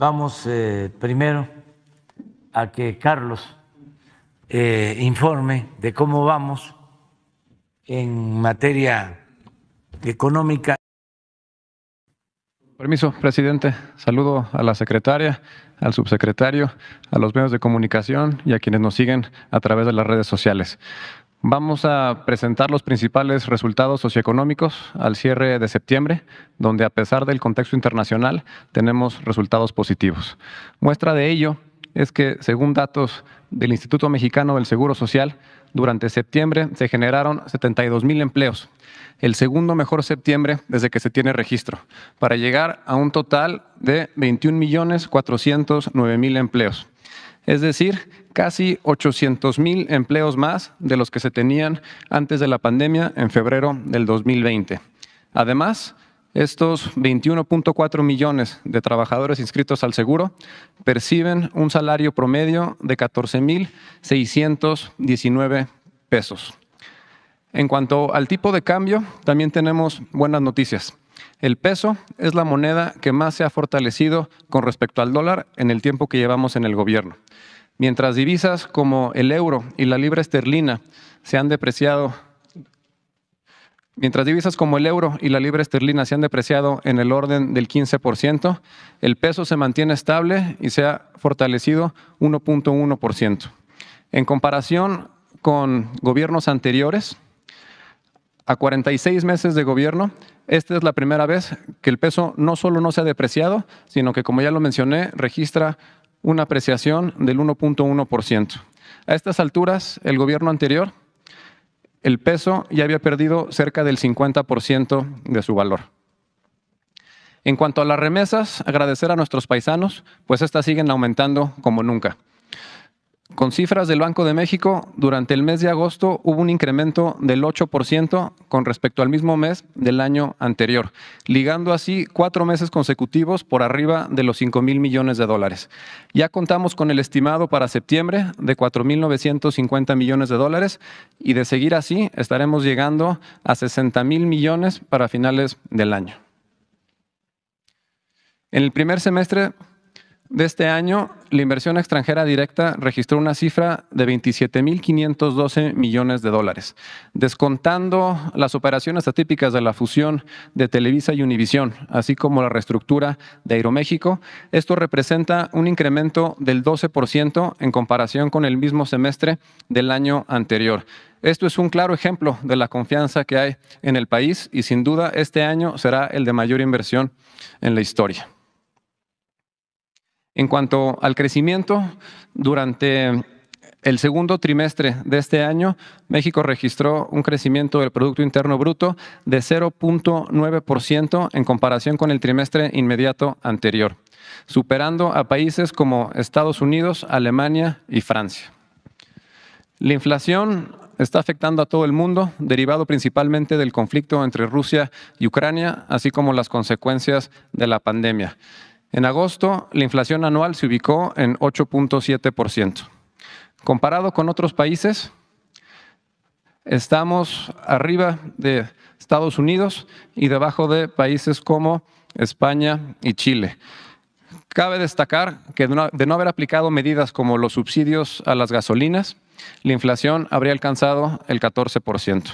vamos eh, primero a que Carlos eh, informe de cómo vamos en materia económica. Permiso, presidente. Saludo a la secretaria, al subsecretario, a los medios de comunicación y a quienes nos siguen a través de las redes sociales. Vamos a presentar los principales resultados socioeconómicos al cierre de septiembre, donde a pesar del contexto internacional tenemos resultados positivos. Muestra de ello es que, según datos del Instituto Mexicano del Seguro Social, durante septiembre se generaron 72 mil empleos, el segundo mejor septiembre desde que se tiene registro, para llegar a un total de 21 millones 409 mil empleos es decir, casi 800 mil empleos más de los que se tenían antes de la pandemia en febrero del 2020. Además, estos 21.4 millones de trabajadores inscritos al seguro perciben un salario promedio de 14.619 pesos. En cuanto al tipo de cambio, también tenemos buenas noticias. El peso es la moneda que más se ha fortalecido con respecto al dólar en el tiempo que llevamos en el gobierno. Mientras divisas como el euro y la libra esterlina se han depreciado Mientras divisas como el euro y la libra esterlina se han depreciado en el orden del 15%, el peso se mantiene estable y se ha fortalecido 1.1%. En comparación con gobiernos anteriores, a 46 meses de gobierno, esta es la primera vez que el peso no solo no se ha depreciado, sino que, como ya lo mencioné, registra una apreciación del 1.1%. A estas alturas, el gobierno anterior, el peso ya había perdido cerca del 50% de su valor. En cuanto a las remesas, agradecer a nuestros paisanos, pues estas siguen aumentando como nunca. Con cifras del Banco de México, durante el mes de agosto hubo un incremento del 8% con respecto al mismo mes del año anterior, ligando así cuatro meses consecutivos por arriba de los 5 mil millones de dólares. Ya contamos con el estimado para septiembre de 4.950 millones de dólares y de seguir así estaremos llegando a 60 mil millones para finales del año. En el primer semestre de este año, la inversión extranjera directa registró una cifra de 27.512 millones de dólares. Descontando las operaciones atípicas de la fusión de Televisa y Univisión, así como la reestructura de Aeroméxico, esto representa un incremento del 12% en comparación con el mismo semestre del año anterior. Esto es un claro ejemplo de la confianza que hay en el país y sin duda este año será el de mayor inversión en la historia. En cuanto al crecimiento, durante el segundo trimestre de este año, México registró un crecimiento del Producto Interno Bruto de 0.9% en comparación con el trimestre inmediato anterior, superando a países como Estados Unidos, Alemania y Francia. La inflación está afectando a todo el mundo, derivado principalmente del conflicto entre Rusia y Ucrania, así como las consecuencias de la pandemia. En agosto, la inflación anual se ubicó en 8.7%. Comparado con otros países, estamos arriba de Estados Unidos y debajo de países como España y Chile. Cabe destacar que de no, haber aplicado medidas como los subsidios a las gasolinas, la inflación habría alcanzado el 14%.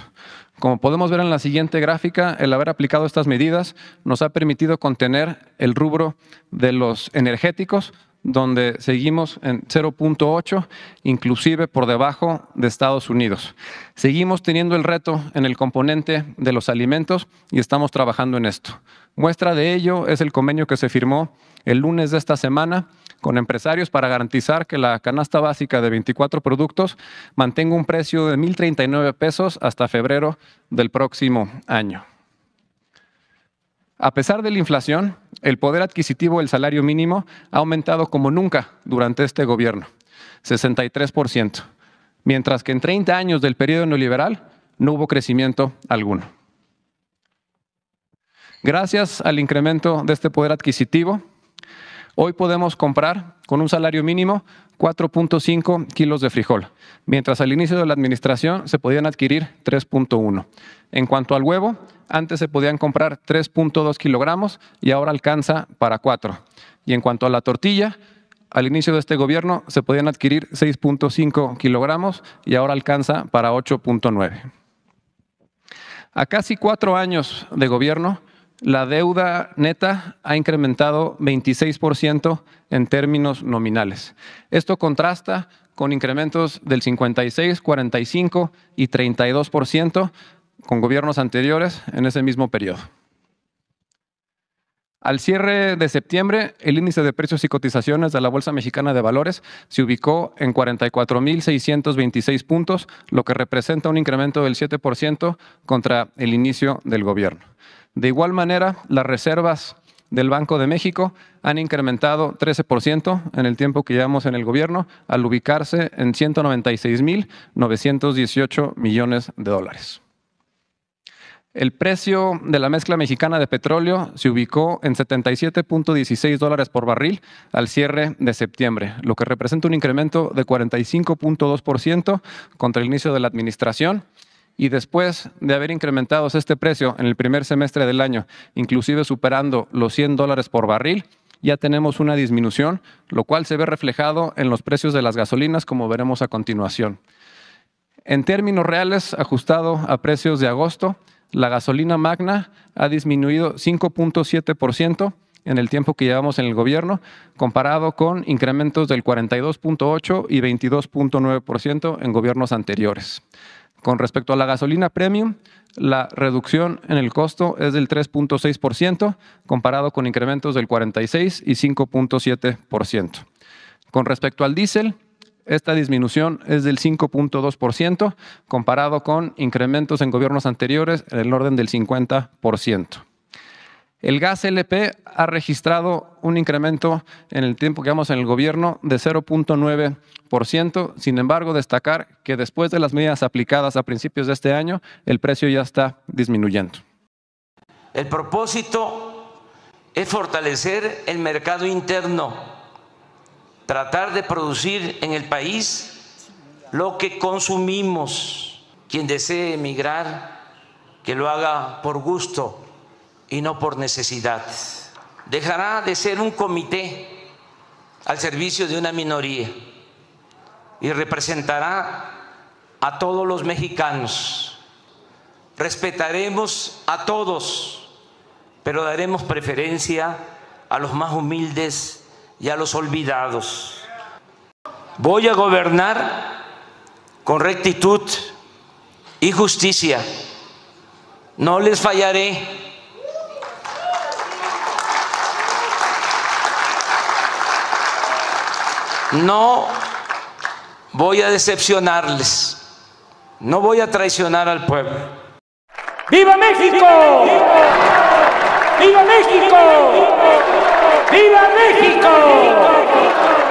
Como podemos ver en la siguiente gráfica, el haber aplicado estas medidas nos ha permitido contener el rubro de los energéticos, donde seguimos en 0.8, inclusive por debajo de Estados Unidos. Seguimos teniendo el reto en el componente de los alimentos y estamos trabajando en esto. Muestra de ello es el convenio que se firmó el lunes de esta semana con empresarios para garantizar que la canasta básica de 24 productos mantenga un precio de 1.039 pesos hasta febrero del próximo año. A pesar de la inflación, el poder adquisitivo del salario mínimo ha aumentado como nunca durante este gobierno, 63%, mientras que en 30 años del periodo neoliberal no hubo crecimiento alguno. Gracias al incremento de este poder adquisitivo, Hoy podemos comprar con un salario mínimo 4.5 kilos de frijol, mientras al inicio de la administración se podían adquirir 3.1. En cuanto al huevo, antes se podían comprar 3.2 kilogramos y ahora alcanza para 4. Y en cuanto a la tortilla, al inicio de este gobierno se podían adquirir 6.5 kilogramos y ahora alcanza para 8.9. A casi cuatro años de gobierno, la deuda neta ha incrementado 26% en términos nominales. Esto contrasta con incrementos del 56, 45 y 32% con gobiernos anteriores en ese mismo periodo. Al cierre de septiembre, el índice de precios y cotizaciones de la Bolsa Mexicana de Valores se ubicó en 44.626 puntos, lo que representa un incremento del 7% contra el inicio del gobierno. De igual manera, las reservas del Banco de México han incrementado 13% en el tiempo que llevamos en el gobierno al ubicarse en 196.918 millones de dólares. El precio de la mezcla mexicana de petróleo se ubicó en 77.16 dólares por barril al cierre de septiembre, lo que representa un incremento de 45.2% contra el inicio de la administración y después de haber incrementado este precio en el primer semestre del año, inclusive superando los 100 dólares por barril, ya tenemos una disminución, lo cual se ve reflejado en los precios de las gasolinas, como veremos a continuación. En términos reales, ajustado a precios de agosto, la gasolina magna ha disminuido 5.7% en el tiempo que llevamos en el gobierno, comparado con incrementos del 42.8 y 22.9% en gobiernos anteriores. Con respecto a la gasolina premium, la reducción en el costo es del 3.6% comparado con incrementos del 46 y 5.7%. Con respecto al diésel, esta disminución es del 5.2% comparado con incrementos en gobiernos anteriores en el orden del 50%. El gas LP ha registrado un incremento en el tiempo que vamos en el gobierno de 0.9%. Sin embargo, destacar que después de las medidas aplicadas a principios de este año, el precio ya está disminuyendo. El propósito es fortalecer el mercado interno, tratar de producir en el país lo que consumimos. Quien desee emigrar, que lo haga por gusto y no por necesidad. Dejará de ser un comité al servicio de una minoría y representará a todos los mexicanos. Respetaremos a todos, pero daremos preferencia a los más humildes y a los olvidados. Voy a gobernar con rectitud y justicia. No les fallaré No voy a decepcionarles, no voy a traicionar al pueblo. ¡Viva México! ¡Viva México! ¡Viva México! ¡Viva México!